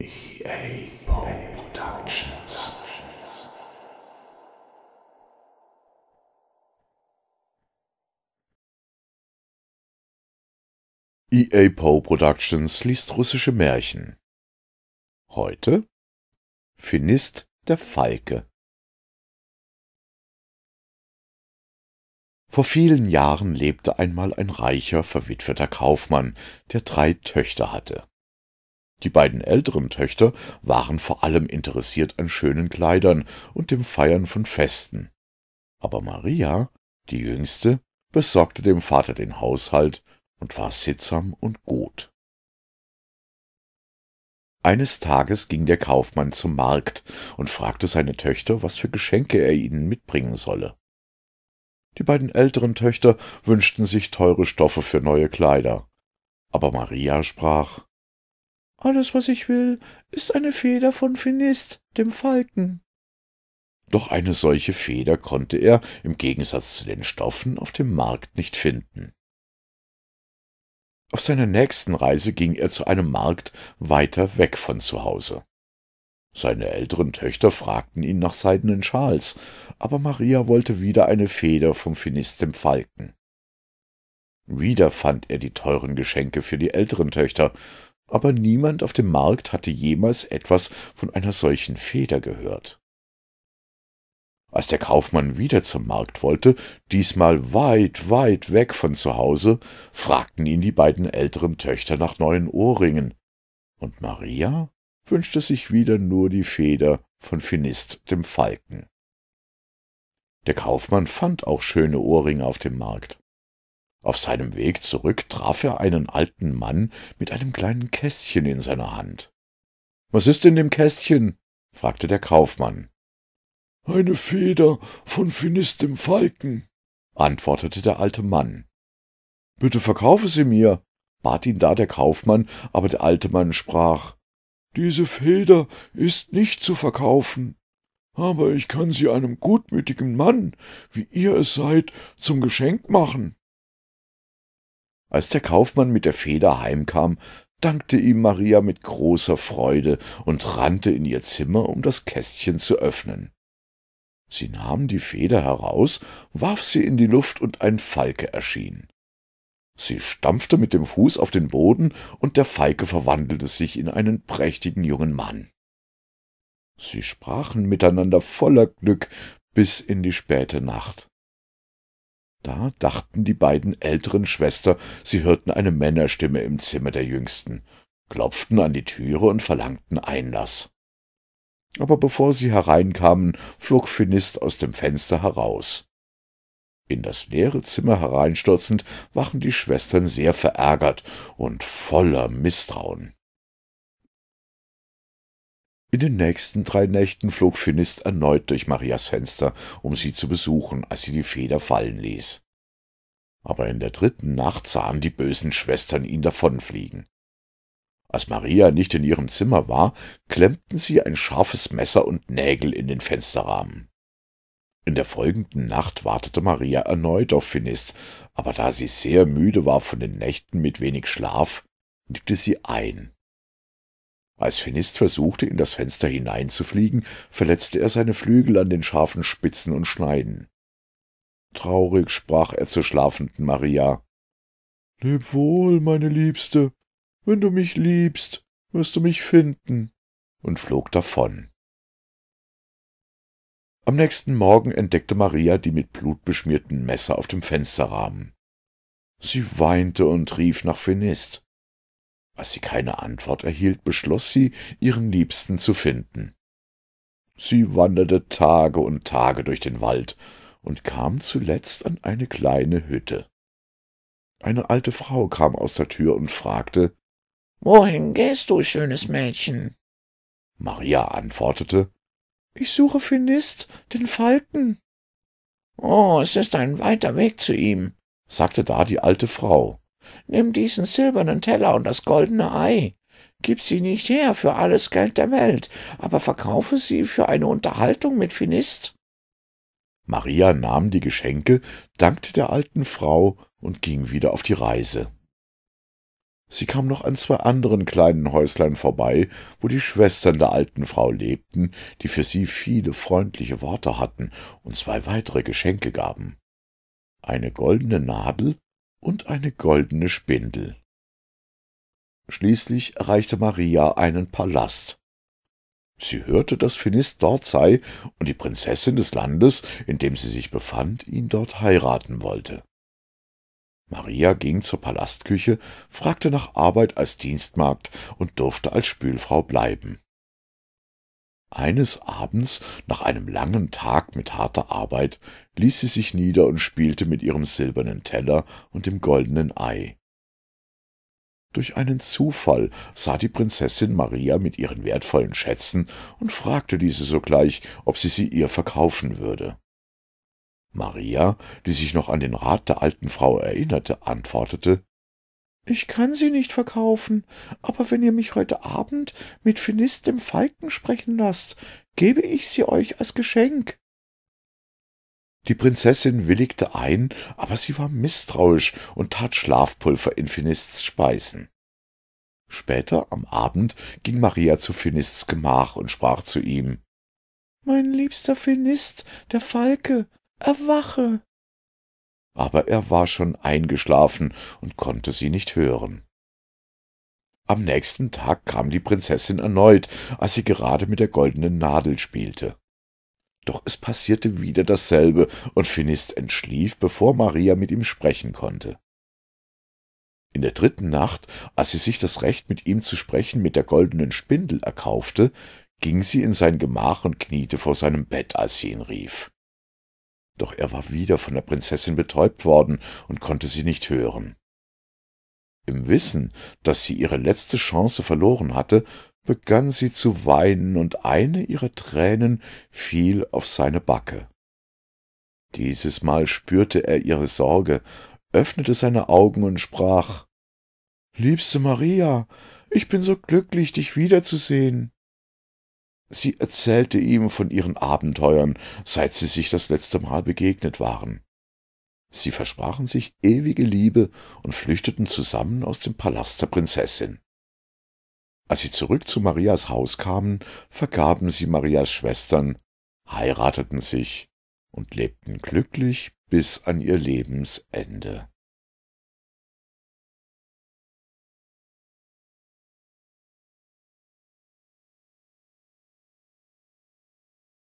EA Productions. EA Poe Productions liest russische Märchen. Heute Finist der Falke. Vor vielen Jahren lebte einmal ein reicher, verwitweter Kaufmann, der drei Töchter hatte. Die beiden älteren Töchter waren vor allem interessiert an schönen Kleidern und dem Feiern von Festen. Aber Maria, die jüngste, besorgte dem Vater den Haushalt und war sittsam und gut. Eines Tages ging der Kaufmann zum Markt und fragte seine Töchter, was für Geschenke er ihnen mitbringen solle. Die beiden älteren Töchter wünschten sich teure Stoffe für neue Kleider, aber Maria sprach alles, was ich will, ist eine Feder von Finist, dem Falken. Doch eine solche Feder konnte er, im Gegensatz zu den Stoffen, auf dem Markt nicht finden. Auf seiner nächsten Reise ging er zu einem Markt weiter weg von zu Hause. Seine älteren Töchter fragten ihn nach seidenen Schals, aber Maria wollte wieder eine Feder vom Finist dem Falken. Wieder fand er die teuren Geschenke für die älteren Töchter, aber niemand auf dem Markt hatte jemals etwas von einer solchen Feder gehört. Als der Kaufmann wieder zum Markt wollte, diesmal weit, weit weg von zu Hause, fragten ihn die beiden älteren Töchter nach neuen Ohrringen, und Maria wünschte sich wieder nur die Feder von Finist dem Falken. Der Kaufmann fand auch schöne Ohrringe auf dem Markt, auf seinem Weg zurück traf er einen alten Mann mit einem kleinen Kästchen in seiner Hand. Was ist in dem Kästchen? fragte der Kaufmann. Eine Feder von finistem Falken, antwortete der alte Mann. Bitte verkaufe sie mir, bat ihn da der Kaufmann, aber der alte Mann sprach Diese Feder ist nicht zu verkaufen, aber ich kann sie einem gutmütigen Mann, wie ihr es seid, zum Geschenk machen. Als der Kaufmann mit der Feder heimkam, dankte ihm Maria mit großer Freude und rannte in ihr Zimmer, um das Kästchen zu öffnen. Sie nahm die Feder heraus, warf sie in die Luft und ein Falke erschien. Sie stampfte mit dem Fuß auf den Boden, und der Falke verwandelte sich in einen prächtigen jungen Mann. Sie sprachen miteinander voller Glück bis in die späte Nacht. Da dachten die beiden älteren Schwestern, sie hörten eine Männerstimme im Zimmer der Jüngsten, klopften an die Türe und verlangten Einlass. Aber bevor sie hereinkamen, flog Phönist aus dem Fenster heraus. In das leere Zimmer hereinstürzend, waren die Schwestern sehr verärgert und voller Misstrauen. In den nächsten drei Nächten flog Finist erneut durch Marias Fenster, um sie zu besuchen, als sie die Feder fallen ließ. Aber in der dritten Nacht sahen die bösen Schwestern ihn davonfliegen. Als Maria nicht in ihrem Zimmer war, klemmten sie ein scharfes Messer und Nägel in den Fensterrahmen. In der folgenden Nacht wartete Maria erneut auf Finist, aber da sie sehr müde war von den Nächten mit wenig Schlaf, nickte sie ein als Finist versuchte, in das Fenster hineinzufliegen, verletzte er seine Flügel an den scharfen Spitzen und Schneiden. Traurig sprach er zur schlafenden Maria. Leb wohl, meine Liebste. Wenn du mich liebst, wirst du mich finden. Und flog davon. Am nächsten Morgen entdeckte Maria die mit Blut beschmierten Messer auf dem Fensterrahmen. Sie weinte und rief nach Finist. Als sie keine Antwort erhielt, beschloss sie, ihren Liebsten zu finden. Sie wanderte Tage und Tage durch den Wald und kam zuletzt an eine kleine Hütte. Eine alte Frau kam aus der Tür und fragte Wohin gehst du, schönes Mädchen? Maria antwortete Ich suche Finist, den Falken. Oh, es ist ein weiter Weg zu ihm, sagte da die alte Frau nimm diesen silbernen Teller und das goldene Ei. Gib sie nicht her für alles Geld der Welt, aber verkaufe sie für eine Unterhaltung mit Finist. Maria nahm die Geschenke, dankte der alten Frau und ging wieder auf die Reise. Sie kam noch an zwei anderen kleinen Häuslein vorbei, wo die Schwestern der alten Frau lebten, die für sie viele freundliche Worte hatten und zwei weitere Geschenke gaben. Eine goldene Nadel und eine goldene Spindel. Schließlich erreichte Maria einen Palast. Sie hörte, dass Finist dort sei und die Prinzessin des Landes, in dem sie sich befand, ihn dort heiraten wollte. Maria ging zur Palastküche, fragte nach Arbeit als Dienstmagd und durfte als Spülfrau bleiben. Eines Abends, nach einem langen Tag mit harter Arbeit, ließ sie sich nieder und spielte mit ihrem silbernen Teller und dem goldenen Ei. Durch einen Zufall sah die Prinzessin Maria mit ihren wertvollen Schätzen und fragte diese sogleich, ob sie sie ihr verkaufen würde. Maria, die sich noch an den Rat der alten Frau erinnerte, antwortete ich kann sie nicht verkaufen, aber wenn ihr mich heute Abend mit Philist dem Falken sprechen lasst, gebe ich sie euch als Geschenk. Die Prinzessin willigte ein, aber sie war misstrauisch und tat Schlafpulver in Finists Speisen. Später am Abend ging Maria zu Finists Gemach und sprach zu ihm Mein liebster Finist, der Falke, erwache aber er war schon eingeschlafen und konnte sie nicht hören. Am nächsten Tag kam die Prinzessin erneut, als sie gerade mit der goldenen Nadel spielte. Doch es passierte wieder dasselbe, und Finist entschlief, bevor Maria mit ihm sprechen konnte. In der dritten Nacht, als sie sich das Recht, mit ihm zu sprechen, mit der goldenen Spindel erkaufte, ging sie in sein Gemach und kniete vor seinem Bett, als sie ihn rief doch er war wieder von der Prinzessin betäubt worden und konnte sie nicht hören. Im Wissen, dass sie ihre letzte Chance verloren hatte, begann sie zu weinen, und eine ihrer Tränen fiel auf seine Backe. Dieses Mal spürte er ihre Sorge, öffnete seine Augen und sprach Liebste Maria, ich bin so glücklich, dich wiederzusehen. Sie erzählte ihm von ihren Abenteuern, seit sie sich das letzte Mal begegnet waren. Sie versprachen sich ewige Liebe und flüchteten zusammen aus dem Palast der Prinzessin. Als sie zurück zu Marias Haus kamen, vergaben sie Marias Schwestern, heirateten sich und lebten glücklich bis an ihr Lebensende.